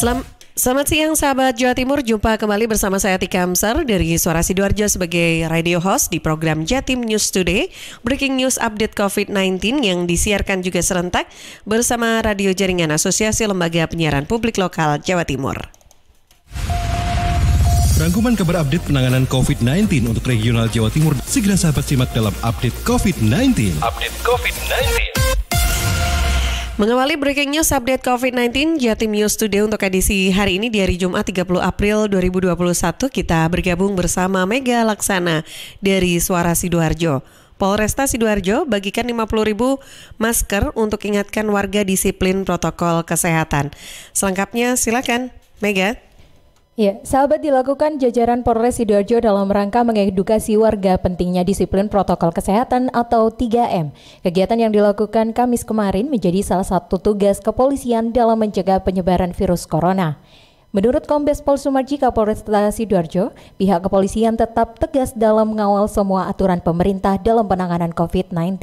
Selam Selamat siang sahabat Jawa Timur, jumpa kembali bersama saya Tika Amsar dari Suara Sidoarjo sebagai radio host di program Jatim News Today, breaking news update COVID-19 yang disiarkan juga serentak bersama Radio Jaringan Asosiasi Lembaga Penyiaran Publik Lokal Jawa Timur. Rangkuman kabar update penanganan COVID-19 untuk regional Jawa Timur segera sahabat simak dalam update COVID-19. Update COVID-19. Mengawali breaking news update COVID-19 Jatim News Today untuk edisi hari ini di hari Jumat 30 April 2021 kita bergabung bersama Mega Laksana dari Suara Sidoarjo. Polresta Sidoarjo bagikan 50.000 masker untuk ingatkan warga disiplin protokol kesehatan. Selengkapnya silakan Mega. Ya, sahabat dilakukan jajaran Polres Sidoarjo dalam rangka mengedukasi warga pentingnya disiplin protokol kesehatan atau 3M. Kegiatan yang dilakukan Kamis kemarin menjadi salah satu tugas kepolisian dalam mencegah penyebaran virus corona. Menurut Kombes Pol Sumarji Kapolres Sidoarjo, pihak kepolisian tetap tegas dalam mengawal semua aturan pemerintah dalam penanganan COVID-19,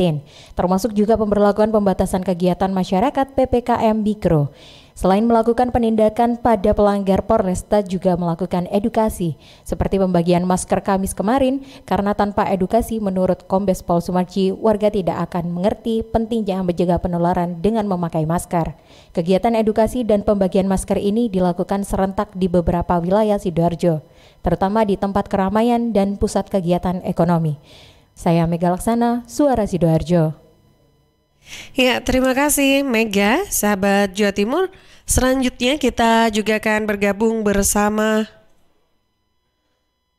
termasuk juga pemberlakuan pembatasan kegiatan masyarakat PPKM Mikro. Selain melakukan penindakan pada pelanggar Polresta juga melakukan edukasi, seperti pembagian masker Kamis kemarin, karena tanpa edukasi menurut Kombes Pol Sumarji, warga tidak akan mengerti pentingnya menjaga penularan dengan memakai masker. Kegiatan edukasi dan pembagian masker ini dilakukan serentak di beberapa wilayah Sidoarjo, terutama di tempat keramaian dan pusat kegiatan ekonomi. Saya Mega Laksana, Suara Sidoarjo. Ya, terima kasih Mega, sahabat Jawa Timur. Selanjutnya kita juga akan bergabung bersama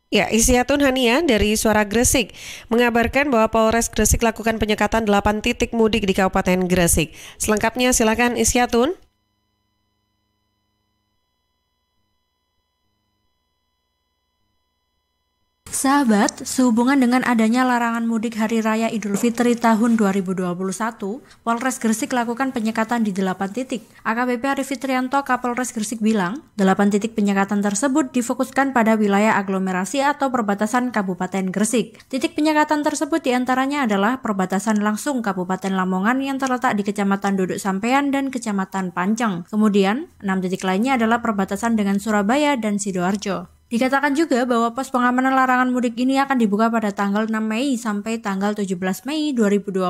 Ya, Isyatun Hania dari Suara Gresik mengabarkan bahwa Polres Gresik lakukan penyekatan 8 titik mudik di Kabupaten Gresik. Selengkapnya silakan Isyatun. Sahabat, sehubungan dengan adanya larangan mudik Hari Raya Idul Fitri tahun 2021, Polres Gresik lakukan penyekatan di 8 titik. AKBP Arif Fitrianto Kapolres Gresik bilang, 8 titik penyekatan tersebut difokuskan pada wilayah aglomerasi atau perbatasan Kabupaten Gresik. Titik penyekatan tersebut diantaranya adalah perbatasan langsung Kabupaten Lamongan yang terletak di Kecamatan Duduk Sampean dan Kecamatan Panceng. Kemudian, 6 titik lainnya adalah perbatasan dengan Surabaya dan Sidoarjo. Dikatakan juga bahwa pos pengamanan larangan mudik ini akan dibuka pada tanggal 6 Mei sampai tanggal 17 Mei 2021.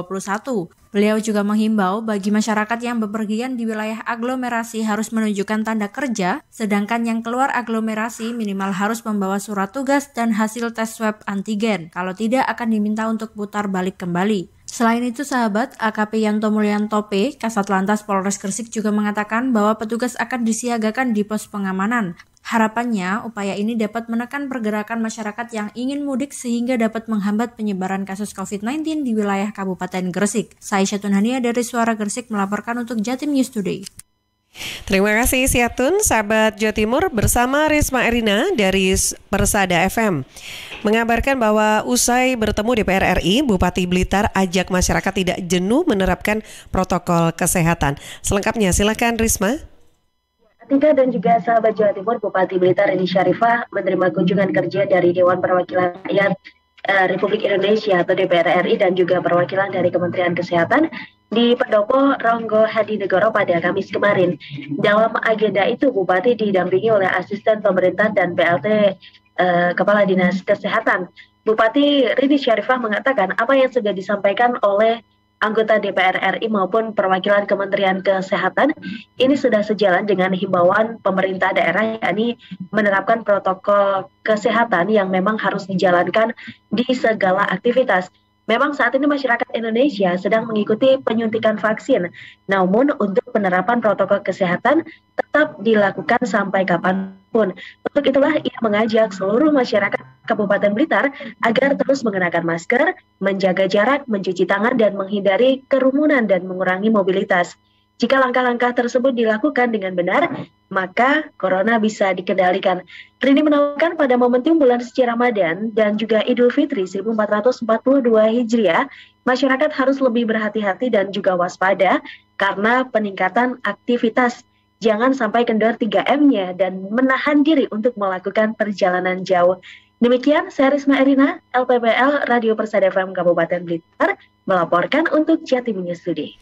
Beliau juga menghimbau bagi masyarakat yang bepergian di wilayah aglomerasi harus menunjukkan tanda kerja, sedangkan yang keluar aglomerasi minimal harus membawa surat tugas dan hasil tes swab antigen. Kalau tidak akan diminta untuk putar balik kembali. Selain itu, sahabat AKP Yanto Mulyantope Kasat Lantas Polres Gresik juga mengatakan bahwa petugas akan disiagakan di pos pengamanan. Harapannya, upaya ini dapat menekan pergerakan masyarakat yang ingin mudik sehingga dapat menghambat penyebaran kasus COVID-19 di wilayah Kabupaten Gresik. Saya Syatun Hania dari Suara Gresik melaporkan untuk Jatim News Today. Terima kasih Siatun, sahabat Jawa Timur bersama Risma Erina dari Persada FM. Mengabarkan bahwa usai bertemu DPR RI, Bupati Blitar ajak masyarakat tidak jenuh menerapkan protokol kesehatan. Selengkapnya silakan Risma. Tiga dan juga sahabat Jawa Timur, Bupati Blitar Rini Syarifah menerima kunjungan kerja dari Dewan Perwakilan Rakyat eh, Republik Indonesia atau DPR RI dan juga perwakilan dari Kementerian Kesehatan di Pendopo Ronggo Hadi Negoro pada Kamis kemarin. Dalam agenda itu Bupati didampingi oleh asisten pemerintah dan PLT eh, Kepala Dinas Kesehatan. Bupati Rini Syarifah mengatakan apa yang sudah disampaikan oleh anggota DPR RI maupun perwakilan Kementerian Kesehatan ini sudah sejalan dengan himbauan pemerintah daerah yakni menerapkan protokol kesehatan yang memang harus dijalankan di segala aktivitas Memang saat ini masyarakat Indonesia sedang mengikuti penyuntikan vaksin, namun untuk penerapan protokol kesehatan tetap dilakukan sampai kapanpun. Untuk itulah ia mengajak seluruh masyarakat Kabupaten Blitar agar terus mengenakan masker, menjaga jarak, mencuci tangan, dan menghindari kerumunan dan mengurangi mobilitas. Jika langkah-langkah tersebut dilakukan dengan benar, maka corona bisa dikendalikan. Rini menawarkan pada momentum bulan suci Ramadan dan juga Idul Fitri 1442 Hijriah, masyarakat harus lebih berhati-hati dan juga waspada karena peningkatan aktivitas. Jangan sampai kendor 3M-nya dan menahan diri untuk melakukan perjalanan jauh. Demikian saya Risma Erina, LPPL Radio Persada FM Kabupaten Blitar melaporkan untuk Jatimunya Studi.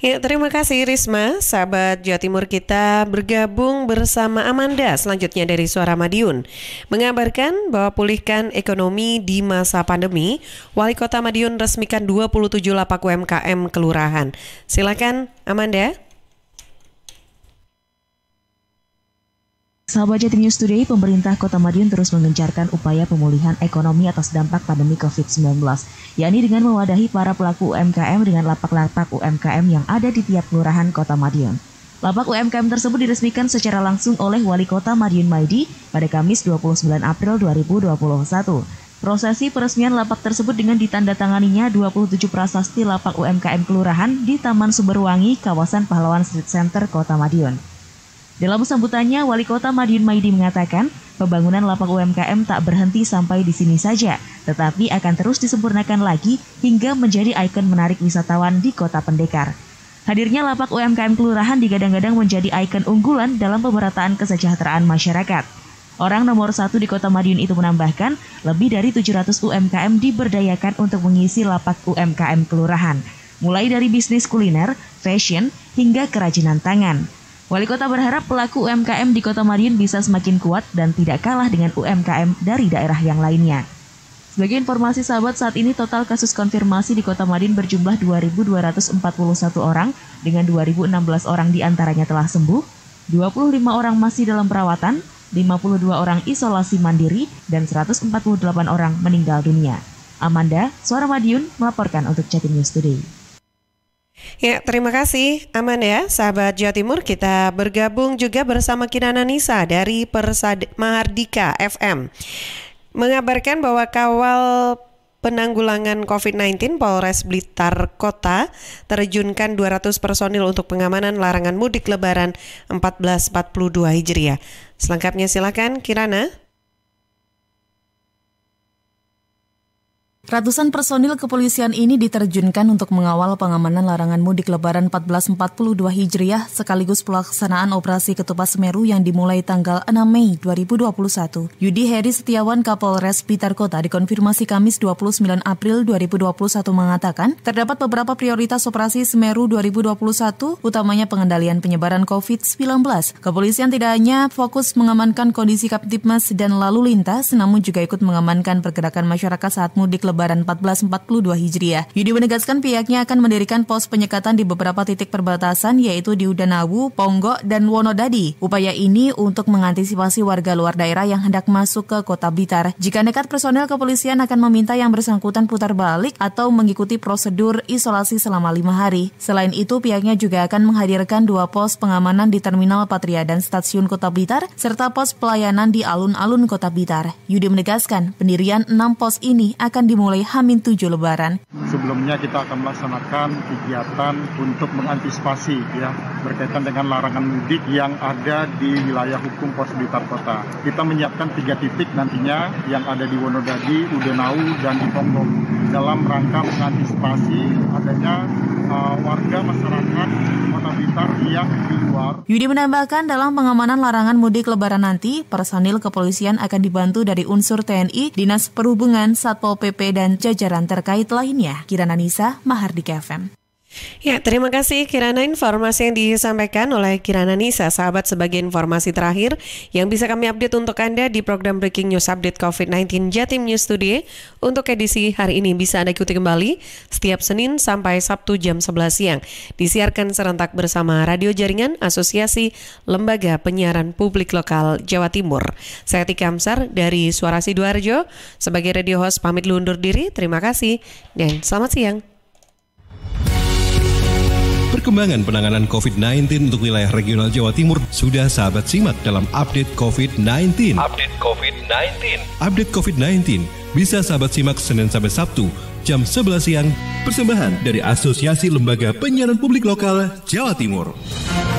Ya, terima kasih Risma, sahabat Jawa Timur kita bergabung bersama Amanda selanjutnya dari Suara Madiun. Mengabarkan bahwa pulihkan ekonomi di masa pandemi, Wali Kota Madiun resmikan 27 lapak UMKM kelurahan. Silakan Amanda. Sahabat Jati News Today, pemerintah Kota Madiun terus mengencarkan upaya pemulihan ekonomi atas dampak pandemi COVID-19, yakni dengan mewadahi para pelaku UMKM dengan lapak-lapak UMKM yang ada di tiap kelurahan Kota Madiun. Lapak UMKM tersebut diresmikan secara langsung oleh Wali Kota Madiun Maidi pada Kamis 29 April 2021. Prosesi peresmian lapak tersebut dengan ditandatanganinya 27 prasasti lapak UMKM kelurahan di Taman Sumberwangi, kawasan Pahlawan Street Center, Kota Madiun. Dalam sambutannya, Wali Kota Madiun Maidi mengatakan, pembangunan lapak UMKM tak berhenti sampai di sini saja, tetapi akan terus disempurnakan lagi hingga menjadi ikon menarik wisatawan di Kota Pendekar. Hadirnya lapak UMKM kelurahan digadang-gadang menjadi ikon unggulan dalam pemerataan kesejahteraan masyarakat. Orang nomor satu di Kota Madiun itu menambahkan, lebih dari 700 UMKM diberdayakan untuk mengisi lapak UMKM kelurahan, mulai dari bisnis kuliner, fashion, hingga kerajinan tangan. Wali kota berharap pelaku UMKM di kota Madiun bisa semakin kuat dan tidak kalah dengan UMKM dari daerah yang lainnya. Sebagai informasi sahabat, saat ini total kasus konfirmasi di Kota Madin berjumlah 2.241 orang, dengan 2.016 orang diantaranya telah sembuh, 25 orang masih dalam perawatan, 52 orang isolasi mandiri, dan 148 orang meninggal dunia. Amanda, Suara Madiun, melaporkan untuk Chatting News Today. Ya, terima kasih Aman ya, sahabat Jawa Timur. Kita bergabung juga bersama Kinana Nisa dari Persad Mahardika FM. Mengabarkan bahwa kawal penanggulangan COVID-19 Polres Blitar Kota terjunkan 200 personil untuk pengamanan larangan mudik lebaran 1442 Hijriah. Selengkapnya silakan Kirana. Ratusan personil kepolisian ini diterjunkan untuk mengawal pengamanan larangan mudik lebaran 1442 Hijriah sekaligus pelaksanaan operasi Ketupat Semeru yang dimulai tanggal 6 Mei 2021. Yudi Heri Setiawan Kapolres Blitar Kota dikonfirmasi Kamis 29 April 2021 mengatakan terdapat beberapa prioritas operasi Semeru 2021 utamanya pengendalian penyebaran COVID-19. Kepolisian tidak hanya fokus mengamankan kondisi Kaptipmas dan lalu lintas namun juga ikut mengamankan pergerakan masyarakat saat mudik lebaran Lebaran 1442 Hijriah. Yudi menegaskan pihaknya akan mendirikan pos penyekatan di beberapa titik perbatasan yaitu di Udanawu, Ponggok, dan Wonodadi. Upaya ini untuk mengantisipasi warga luar daerah yang hendak masuk ke kota Blitar. Jika nekat personel kepolisian akan meminta yang bersangkutan putar balik atau mengikuti prosedur isolasi selama lima hari. Selain itu, pihaknya juga akan menghadirkan dua pos pengamanan di Terminal Patria dan Stasiun Kota Blitar, serta pos pelayanan di alun-alun Kota Blitar. Yudi menegaskan, pendirian enam pos ini akan dimulai mulai Hamin 7 Lebaran. Sebelumnya kita akan melaksanakan kegiatan untuk mengantisipasi ya berkaitan dengan larangan mudik yang ada di wilayah hukum pos Blitar Kota. Kita menyiapkan tiga titik nantinya yang ada di Wonodadi, Udenau, dan di Ponggol dalam rangka mengantisipasi adanya uh, warga masyarakat Kota Blitar yang di luar. Yudi menambahkan dalam pengamanan larangan mudik lebaran nanti, personil kepolisian akan dibantu dari unsur TNI, Dinas Perhubungan, Satpol PP, dan jajaran terkait lainnya. Kirana Nisa, Mahardika FM. Ya, terima kasih Kirana informasi yang disampaikan oleh Kirana Nisa, sahabat sebagai informasi terakhir yang bisa kami update untuk Anda di program Breaking News Update COVID-19 Jatim News Today. Untuk edisi hari ini bisa Anda ikuti kembali setiap Senin sampai Sabtu jam 11 siang. Disiarkan serentak bersama Radio Jaringan Asosiasi Lembaga Penyiaran Publik Lokal Jawa Timur. Saya Tika Amsar dari Suara Sidoarjo sebagai radio host pamit undur diri. Terima kasih dan selamat siang. Perkembangan penanganan COVID-19 untuk wilayah regional Jawa Timur sudah sahabat simak dalam update COVID-19. Update COVID-19. Update COVID-19 bisa sahabat simak Senin sampai Sabtu jam 11 siang. Persembahan dari Asosiasi Lembaga Penyiaran Publik Lokal Jawa Timur.